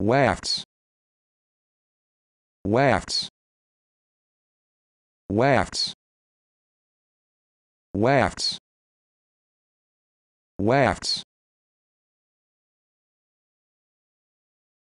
wafts wafts wafts wafts wafts